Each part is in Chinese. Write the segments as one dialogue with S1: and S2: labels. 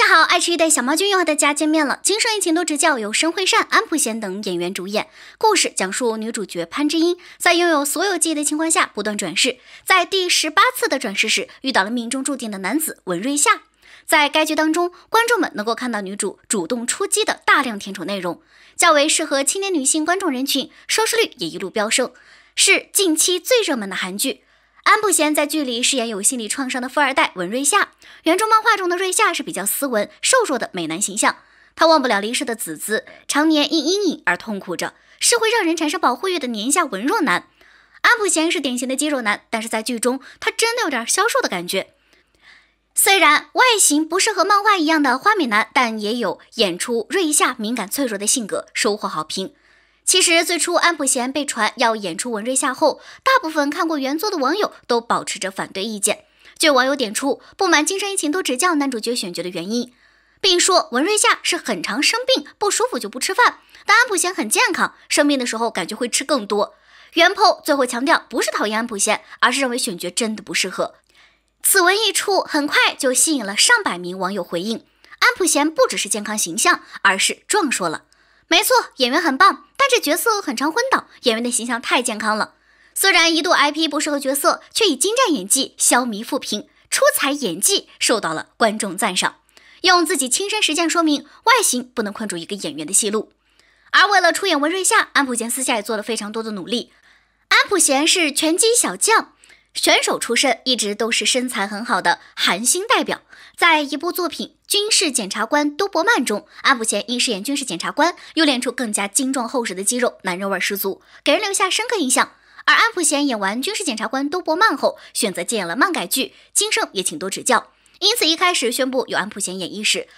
S1: 大家好，爱吃一代小猫君又和大家见面了。《今生一情多指教》由申惠善、安普贤等演员主演，故事讲述女主角潘之音在拥有所有记忆的情况下不断转世，在第十八次的转世时遇到了命中注定的男子文瑞夏。在该剧当中，观众们能够看到女主主动出击的大量甜宠内容，较为适合青年女性观众人群，收视率也一路飙升，是近期最热门的韩剧。安普贤在剧里饰演有心理创伤的富二代文瑞夏。原著漫画中的瑞夏是比较斯文、瘦弱的美男形象，他忘不了离世的子子，常年因阴影而痛苦着，是会让人产生保护欲的年下文弱男。安普贤是典型的肌肉男，但是在剧中他真的有点消瘦的感觉。虽然外形不是和漫画一样的花美男，但也有演出瑞夏敏感脆弱的性格，收获好评。其实最初安普贤被传要演出文瑞夏后，大部分看过原作的网友都保持着反对意见。据网友点出不满金疫情都执教男主角选角的原因，并说文瑞夏是很常生病不舒服就不吃饭，但安普贤很健康，生病的时候感觉会吃更多。原 po 最后强调不是讨厌安普贤，而是认为选角真的不适合。此文一出，很快就吸引了上百名网友回应。安普贤不只是健康形象，而是壮硕了。没错，演员很棒。这角色很常昏倒，演员的形象太健康了。虽然一度挨批不适合角色，却以精湛演技消弭负评，出彩演技受到了观众赞赏。用自己亲身实践说明，外形不能困住一个演员的戏路。而为了出演文瑞夏，安普贤私下也做了非常多的努力。安普贤是拳击小将。选手出身，一直都是身材很好的韩星代表。在一部作品《军事检察官都伯曼》中，安普贤因饰演军事检察官，又练出更加精壮厚实的肌肉，男人味十足，给人留下深刻印象。而安普贤演完《军事检察官都伯曼》后，选择接演了漫改剧《金胜》，也请多指教。因此，一开始宣布有安普贤演艺时。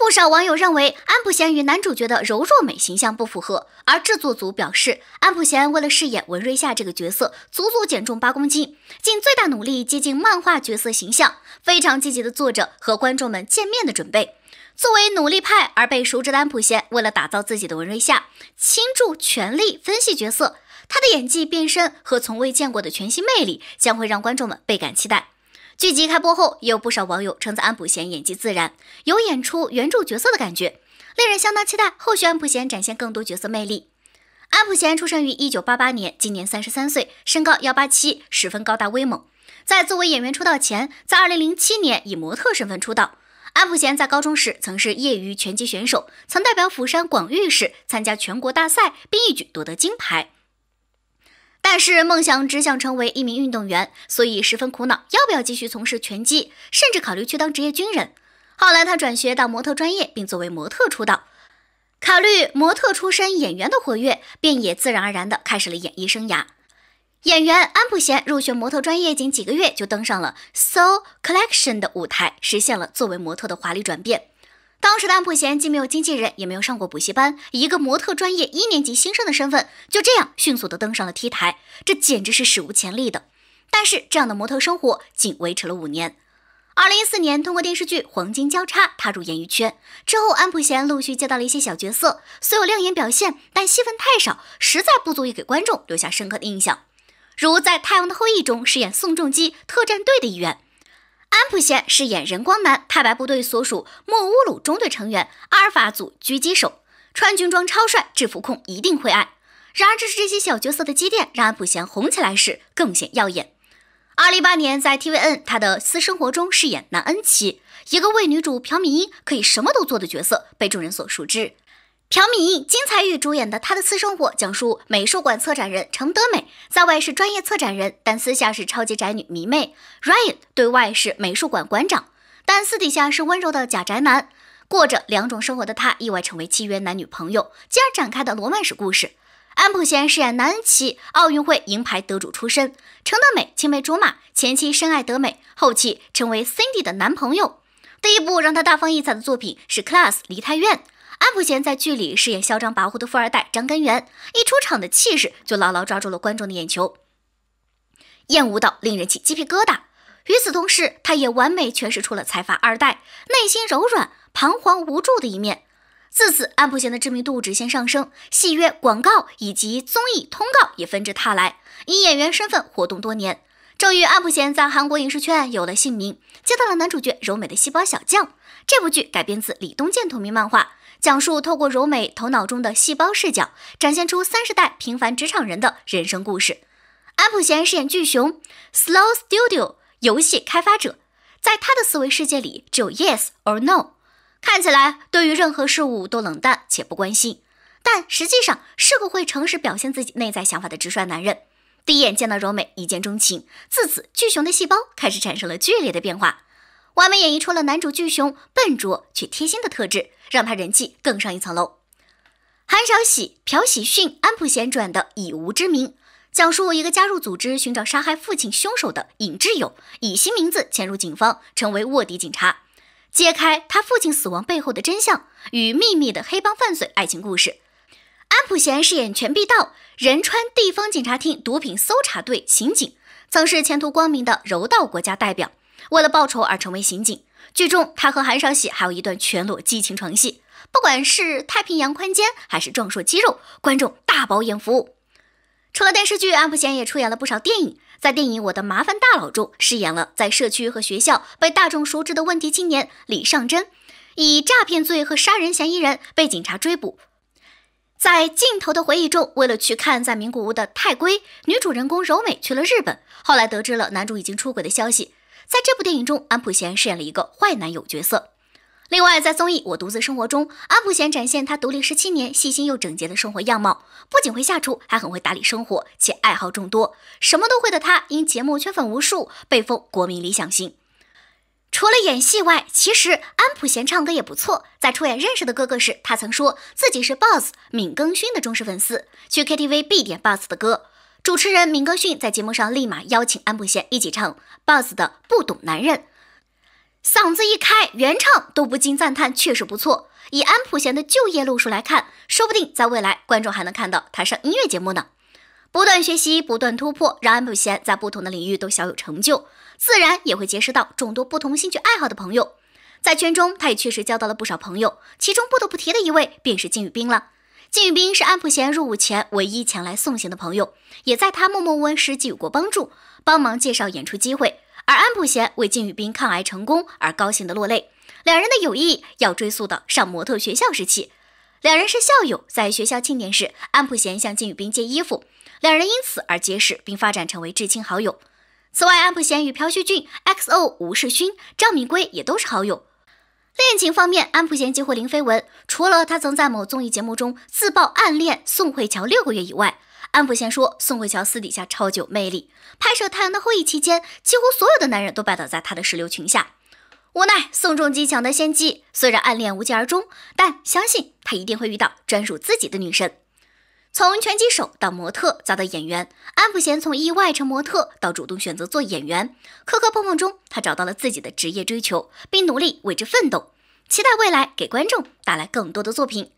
S1: 不少网友认为安普贤与男主角的柔弱美形象不符合，而制作组表示，安普贤为了饰演文瑞夏这个角色，足足减重八公斤，尽最大努力接近漫画角色形象，非常积极地做着和观众们见面的准备。作为努力派而被熟知的安普贤，为了打造自己的文瑞夏，倾注全力分析角色，他的演技变身和从未见过的全新魅力，将会让观众们倍感期待。剧集开播后，也有不少网友称赞安普贤演技自然，有演出原著角色的感觉，令人相当期待后续安普贤展现更多角色魅力。安普贤出生于一九八八年，今年三十三岁，身高幺八七，十分高大威猛。在作为演员出道前，在二零零七年以模特身份出道。安普贤在高中时曾是业余拳击选手，曾代表釜山广域市参加全国大赛，并一举夺得金牌。但是梦想只想成为一名运动员，所以十分苦恼，要不要继续从事拳击，甚至考虑去当职业军人。后来他转学到模特专业，并作为模特出道。考虑模特出身演员的活跃，便也自然而然地开始了演艺生涯。演员安普贤入学模特专业仅几个月就登上了 So Collection 的舞台，实现了作为模特的华丽转变。当时的安普贤既没有经纪人，也没有上过补习班，一个模特专业一年级新生的身份，就这样迅速的登上了 T 台，这简直是史无前例的。但是这样的模特生活仅维持了五年。二零一四年，通过电视剧《黄金交叉》踏入演艺圈之后，安普贤陆续接到了一些小角色，虽有亮眼表现，但戏份太少，实在不足以给观众留下深刻的印象。如在《太阳的后裔》中饰演宋仲基特战队的一员。安普贤饰演仁光男，太白部队所属莫乌鲁中队成员，阿尔法组狙击手，穿军装超帅，制服控一定会爱。然而，正是这些小角色的积淀，让安普贤红起来时更显耀眼。二零一八年，在 tvN，他的私生活中饰演南恩琪，一个为女主朴敏英可以什么都做的角色，被众人所熟知。朴敏英、金彩玉主演的《她的私生活》，讲述美术馆策展人程德美，在外是专业策展人，但私下是超级宅女迷妹；Ryan 对外是美术馆馆长，但私底下是温柔的假宅男，过着两种生活的他，意外成为契约男女朋友，进而展开的罗曼史故事。安普贤饰演南恩奇，奥运会银牌得主出身，程德美青梅竹马，前期深爱德美，后期成为 Cindy 的男朋友。第一部让他大放异彩的作品是《Class》，离太院》。安普贤在剧里饰演嚣张跋扈的富二代张根元，一出场的气势就牢牢抓住了观众的眼球，厌恶到令人起鸡皮疙瘩。与此同时，他也完美诠释出了财阀二代内心柔软、彷徨无助的一面。自此，安普贤的知名度直线上升，戏约、广告以及综艺通告也纷至沓来，以演员身份活动多年。正于安普贤在韩国影视圈有了姓名，接到了男主角柔美的细胞小将。这部剧改编自李东健同名漫画，讲述透过柔美头脑中的细胞视角，展现出三十代平凡职场人的人生故事。安普贤饰演巨熊，Slow Studio 游戏开发者，在他的思维世界里只有 Yes or No，看起来对于任何事物都冷淡且不关心，但实际上是个会诚实表现自己内在想法的直率男人。第一眼见到柔美，一见钟情。自此，巨熊的细胞开始产生了剧烈的变化，完美演绎出了男主巨熊笨拙却贴心的特质，让他人气更上一层楼。韩少喜、朴喜顺、安普贤转的《以吾之名》，讲述一个加入组织寻找杀害父亲凶手的尹智友，以新名字潜入警方，成为卧底警察，揭开他父亲死亡背后的真相与秘密的黑帮犯罪爱情故事。安普贤饰演全必道，仁川地方警察厅毒品搜查队刑警，曾是前途光明的柔道国家代表，为了报仇而成为刑警。剧中他和韩少喜还有一段全裸激情床戏，不管是太平洋宽肩还是壮硕肌肉，观众大饱眼福。除了电视剧，安普贤也出演了不少电影，在电影《我的麻烦大佬》中饰演了在社区和学校被大众熟知的问题青年李尚真，以诈骗罪和杀人嫌疑人被警察追捕。在镜头的回忆中，为了去看在名古屋的泰圭，女主人公柔美去了日本。后来得知了男主已经出轨的消息。在这部电影中，安普贤饰演了一个坏男友角色。另外，在综艺《我独自生活》中，安普贤展现他独立十七年、细心又整洁的生活样貌。不仅会下厨，还很会打理生活，且爱好众多，什么都会的他，因节目圈粉无数，被封国民理想型。除了演戏外，其实安普贤唱歌也不错。在出演《认识的哥哥》时，他曾说自己是 boss 辛庚勋的忠实粉丝，去 K T V 必点 boss 的歌。主持人闵庚勋在节目上立马邀请安普贤一起唱 boss 的《不懂男人》，嗓子一开，原唱都不禁赞叹确实不错。以安普贤的就业路数来看，说不定在未来观众还能看到他上音乐节目呢。不断学习，不断突破，让安普贤在不同的领域都小有成就，自然也会结识到众多不同兴趣爱好的朋友。在圈中，他也确实交到了不少朋友，其中不得不提的一位便是金宇彬了。金宇彬是安普贤入伍前唯一前来送行的朋友，也在他默默温时给予过帮助，帮忙介绍演出机会。而安普贤为金宇彬抗癌成功而高兴的落泪，两人的友谊要追溯到上模特学校时期。两人是校友，在学校庆典时，安普贤向金宇彬借衣服，两人因此而结识，并发展成为至亲好友。此外，安普贤与朴叙俊、XO 吴世勋、赵敏圭也都是好友。恋情方面，安普贤几乎零绯闻，除了他曾在某综艺节目中自曝暗恋宋慧乔六个月以外，安普贤说宋慧乔私底下超有魅力，拍摄《太阳的后裔》期间，几乎所有的男人都拜倒在她的石榴裙下。无奈宋仲基抢得先机，虽然暗恋无疾而终，但相信他一定会遇到专属自己的女神。从拳击手到模特，再到演员，安普贤从意外成模特到主动选择做演员，磕磕碰碰中他找到了自己的职业追求，并努力为之奋斗，期待未来给观众带来更多的作品。